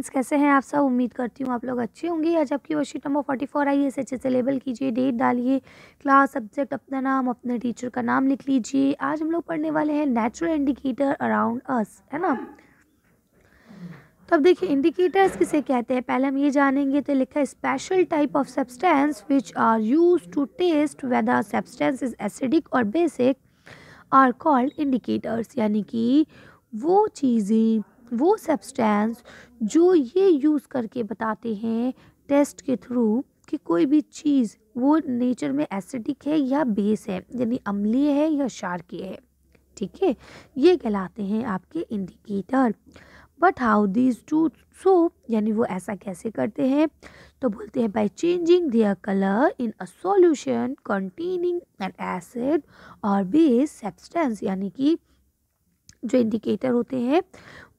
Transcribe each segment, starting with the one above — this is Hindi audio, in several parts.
फ्रेंड्स कैसे हैं आप सब उम्मीद करती हूँ आप लोग अच्छे होंगे आज आपकी वर्कशीट नंबर फोर्टी फोर आई है इसे अच्छे से लेबल कीजिए डेट डालिए क्लास सब्जेक्ट अपना नाम अपने टीचर का नाम लिख लीजिए आज हम लोग पढ़ने वाले हैं नेचुरल इंडिकेटर अराउंड अस है ना तो अब देखिए इंडिकेटर्स किसे कहते हैं पहले हम ये जानेंगे तो लिखा है special type of substance which are use to test whether substance is acidic और बेसिक आर कॉल्ड इंडिकेटर्स यानी कि वो चीज़ें वो सब्सटेंस जो ये यूज़ करके बताते हैं टेस्ट के थ्रू कि कोई भी चीज़ वो नेचर में एसिडिक है या बेस है यानी अम्लीय है या शार्कीय है ठीक है ये कहलाते हैं आपके indicator but how these do so यानी वो ऐसा कैसे करते हैं तो बोलते हैं by changing their colour in a solution containing an acid और बेस सब्सटेंस यानी कि जो इंडिकेटर होते हैं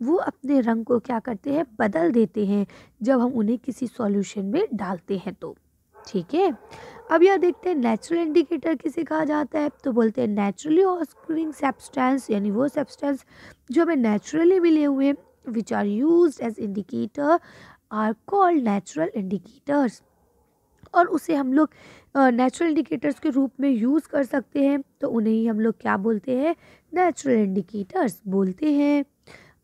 वो अपने रंग को क्या करते हैं बदल देते हैं जब हम उन्हें किसी सॉल्यूशन में डालते हैं तो ठीक है अब यह देखते हैं नेचुरल इंडिकेटर किसे कहा जाता है तो बोलते हैं नेचुरली ऑस्क्रिंग सब्सटेंस यानी वो सब्सटेंस जो हमें नेचुरली मिले हुए which are use as indicator are called natural indicators और उसे हम लोग नेचुरल इंडिकेटर्स के रूप में यूज़ कर सकते हैं तो उन्हें ही हम लोग क्या बोलते हैं नेचुरल इंडिकेटर्स बोलते हैं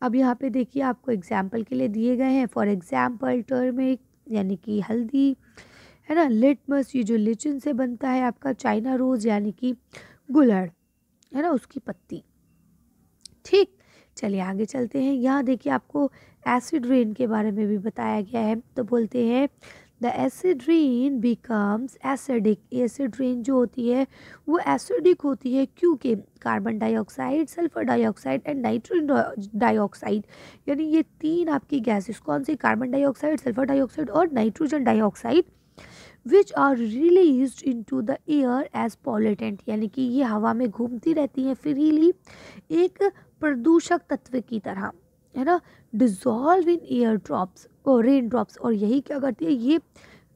अब यहाँ पे देखिए आपको एग्जाम्पल के लिए दिए गए हैं फॉर एग्जाम्पल टर्मिक यानी कि हल्दी है ना लिटमस ये जो लिचिन से बनता है आपका चाइना रोज़ यानी कि गुलहड़ है ना उसकी पत्ती ठीक चलिए आगे चलते हैं यहाँ देखिए आपको एसिड रेन के बारे में भी बताया गया है तो बोलते हैं the acid rain becomes acidic acid rain जो होती है वो एसिडिक होती है क्योंकि carbon dioxide sulphur dioxide and nitrogen dioxide यानी ये तीन आपकी गैसेस कौन सी कार्बन डाइऑक्साइड सल्फर डाइऑक्साइड और nitrogen dioxide which are release into the air as pollutant यानी कि ये हवा में घूमती रहती हैं फ्रीली एक प्रदूषक तत्व की तरह है ना डिजॉल्व इन एयर ड्रॉप्स और रेन ड्रॉप्स और यही क्या करती है ये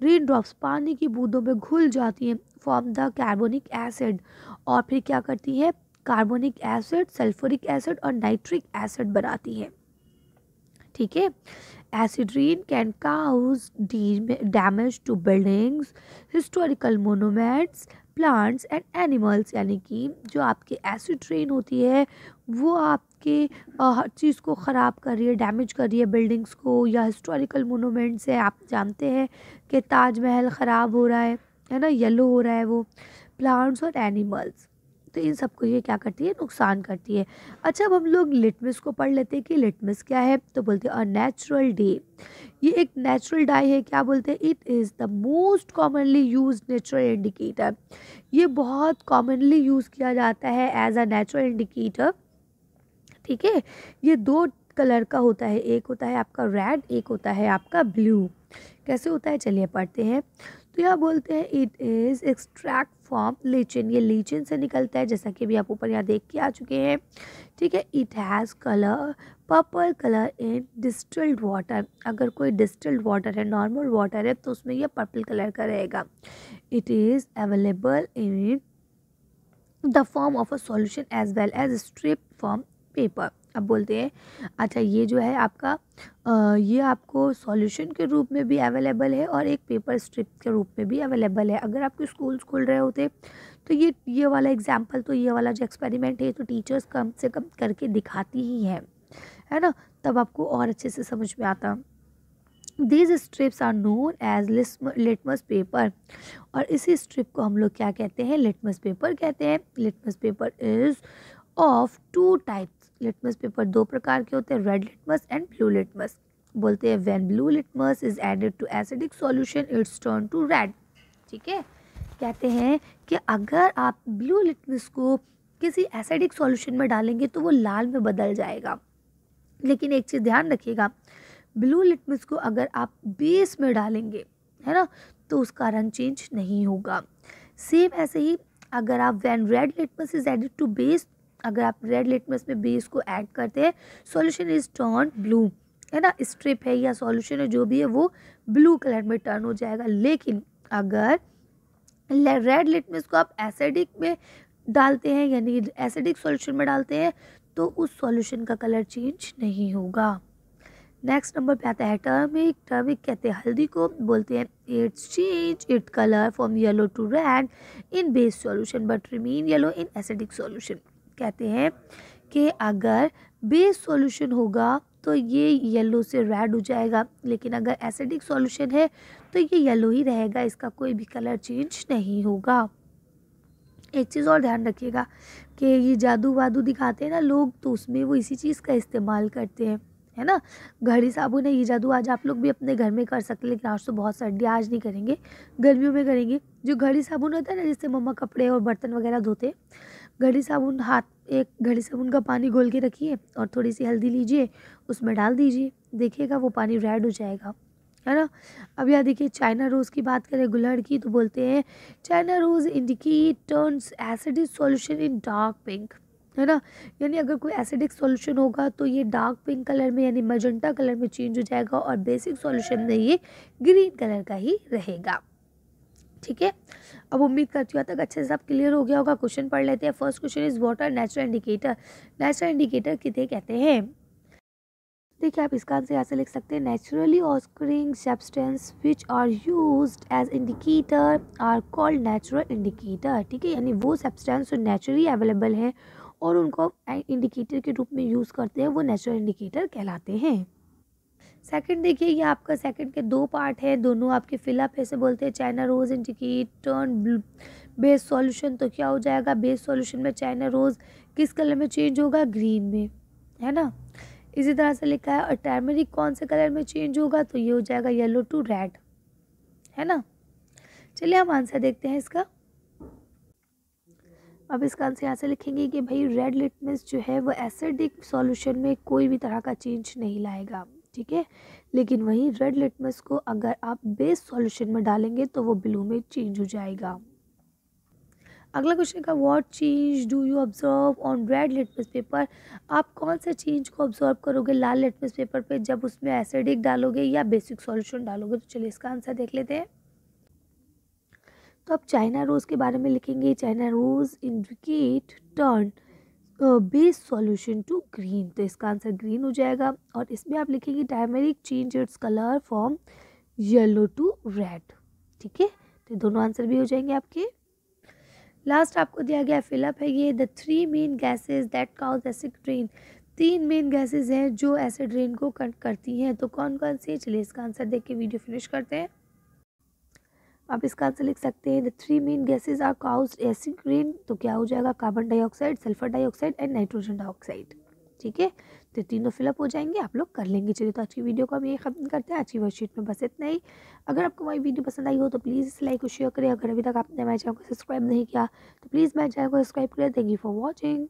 रेन ड्रॉप्स पानी की बूंदों में घुल जाती हैं फॉर्म द कार्बोनिक एसिड और फिर क्या करती है कार्बोनिक एसिड सल्फोरिक एसिड और नाइट्रिक एसिड बनाती है ठीक है acid rain can cause damage to buildings historical monuments plants and animals यानी कि जो आपकी एसिड रेन होती है वो आप कि हर चीज़ को ख़राब कर रही है डैमेज कर रही है बिल्डिंग्स को या हिस्टोरिकल मोनूमेंट्स है आप जानते हैं कि ताजमहल ख़राब हो रहा है है ना येलो हो रहा है वो प्लांट्स और एनिमल्स तो इन सबको ये क्या करती है नुकसान करती है अच्छा अब हम लोग लिटमस को पढ़ लेते हैं कि लिटमस क्या है तो बोलते हैं अ नेचुरल डे ये एक नेचुरल डाई है क्या बोलते हैं it is the most commonly use natural indicator ये बहुत कॉमनली यूज़ किया जाता है एज अ नेचुरल इंडिकेटर ठीक है ये दो कलर का होता है एक होता है आपका रेड एक होता है आपका ब्लू कैसे होता है चलिए पढ़ते हैं तो यहाँ बोलते हैं it is extract form lichen ये लीचिन से निकलता है जैसा कि अभी आप ऊपर यहाँ देख के आ चुके हैं ठीक है it has colour purple colour in distilled water अगर कोई डिस्टिल्ड वाटर है नॉर्मल वाटर है तो उसमें यह पर्पल कलर का रहेगा it is available in the form of a solution as well as strip form paper अब बोलते हैं अच्छा ये जो है आपका आ, ये आपको सॉल्यूशन के रूप में भी अवेलेबल है और एक पेपर स्ट्रिप के रूप में भी अवेलेबल है अगर आपके स्कूल्स खुल रहे होते तो ये ये वाला एग्जाम्पल तो ये वाला जो एक्सपेरिमेंट है तो टीचर्स कम से कम करके दिखाती ही हैं है ना तब आपको और अच्छे से समझ में आता these strips are known as litmus paper और इसी स्ट्रिप को हम लोग क्या कहते हैं लिटमस पेपर कहते हैं litmus paper is of two types litmus paper दो प्रकार के होते हैं red litmus and blue litmus बोलते हैं when blue litmus is added to acidic solution it's turn to red ठीक है कहते हैं कि अगर आप ब्लू लिटमस को किसी एसिडिक सॉल्यूशन में डालेंगे तो वो लाल में बदल जाएगा लेकिन एक चीज़ ध्यान रखिएगा ब्लू लिटमस को अगर आप बेस में डालेंगे है ना तो उसका रंग चेंज नहीं होगा सेम ऐसे ही अगर आप when red litmus is added to base अगर आप रेड लिटमस में बेस को ऐड करते हैं सॉल्यूशन इज टर्न ब्लू है ना स्ट्रिप है या सॉल्यूशन है जो भी है वो ब्लू कलर में टर्न हो जाएगा लेकिन अगर रेड लिटमस को आप एसिडिक में डालते हैं यानी एसिडिक सॉल्यूशन में डालते हैं तो उस सॉल्यूशन का कलर चेंज नहीं होगा नेक्स्ट नंबर पे आता है टर्मिक टर्मिक कहते हैं हल्दी को बोलते हैं it's change it colour from yellow to red in base solution but remain yellow in acidic solution कहते हैं कि अगर बेस सॉल्यूशन होगा तो ये येलो से रेड हो जाएगा लेकिन अगर एसिडिक सॉल्यूशन है तो ये येलो ही रहेगा इसका कोई भी कलर चेंज नहीं होगा एक चीज़ और ध्यान रखिएगा कि ये जादू वादू दिखाते हैं ना लोग तो उसमें वो इसी चीज़ का इस्तेमाल करते हैं है ना घड़ी साबुन है ये जादू आज आप लोग भी अपने घर में कर सकते हैं लेकिन आज तो बहुत सर्दी आज नहीं करेंगे गर्मियों में करेंगे जो घड़ी साबुन होता है ना जिससे मम्मा कपड़े और बर्तन वगैरह धोते घड़ी साबुन हाथ एक घड़ी साबुन का पानी घोल के रखिए और थोड़ी सी हल्दी लीजिए उसमें डाल दीजिए देखिएगा वो पानी रेड हो जाएगा है ना अब यहाँ देखिए चाइना रोज़ की बात करें गुलहड़ की तो बोलते हैं China rose indicate turns acidic solution in dark pink है ना यानी अगर कोई एसिडिक सॉल्यूशन होगा तो ये डार्क पिंक कलर में यानी मजंटा कलर में चेंज हो जाएगा और बेसिक सॉल्यूशन में ये ग्रीन कलर का ही रहेगा ठीक है अब उम्मीद करती हूँ तक अच्छे से सब क्लियर हो गया होगा क्वेश्चन पढ़ लेते हैं first question is what are natural indicator natural indicator कितने कहते हैं देखिए आप इसका आंसर ऐसे लिख सकते हैं naturally occurring substance which are use as indicator are called natural indicator ठीक है यानी वो सब्सटेंस जो नेचुरली अवेलेबल है और उनको इंडिकेटर के रूप में यूज़ करते हैं वो नेचुरल इंडिकेटर कहलाते हैं सेकंड देखिए ये आपका सेकंड के दो पार्ट है दोनों आपके फिलअप ऐसे बोलते हैं China rose indicate turn base solution तो क्या हो जाएगा बेस सॉल्यूशन में चाइना रोज़ किस कलर में चेंज होगा ग्रीन में है ना इसी तरह से लिखा है और टर्मरिक कौन से कलर में चेंज होगा तो ये हो जाएगा येलो टू रेड है ना चलिए हम आंसर देखते हैं इसका अब इसका आंसर यहाँ से लिखेंगे कि भाई रेड लिटमस जो है वो एसिडिक सॉल्यूशन में कोई भी तरह का चेंज नहीं लाएगा ठीक है लेकिन वहीं रेड लिटमस को अगर आप बेस सॉल्यूशन में डालेंगे तो वो ब्लू में चेंज हो जाएगा अगला क्वेश्चन का what change do you observe on red litmus paper आप कौन से चेंज को ऑब्जर्व करोगे लाल लिटमस पेपर पे जब उसमें एसिडिक डालोगे या बेसिक सॉल्यूशन डालोगे तो चलिए इसका आंसर देख लेते हैं तो आप चाइना रोज़ के बारे में लिखेंगे China rose indicate turn base solution to green तो इसका आंसर ग्रीन हो जाएगा और इसमें आप लिखेंगे turmeric change its colour from yellow to red ठीक है तो दोनों आंसर भी हो जाएंगे आपके लास्ट आपको दिया गया फिलअप है ये the three main gases that cause acid drain तीन मेन गैसेज हैं जो एसिड रेन को कट करती हैं तो कौन कौन सी है चलिए इसका आंसर देख के वीडियो फिनिश करते हैं आप इसका आंसर लिख सकते हैं the three main gases are cause acid rain तो क्या हो जाएगा carbon dioxide sulphur dioxide and nitrogen dioxide ठीक है तो तीनों फिलअप हो जाएंगे आप लोग कर लेंगे चलिए तो आज की वीडियो को हम ये खत्म करते हैं आज की वर्कशीट में बस इतना ही अगर आपको हमारी वीडियो पसंद आई हो तो प्लीज़ इस लाइक और शेयर करें अगर अभी तक आपने मेरे चैनल को सब्सक्राइब नहीं किया तो प्लीज़ मेरे चैनल को सब्सक्राइब करें थैंक यू फॉर वॉचिंग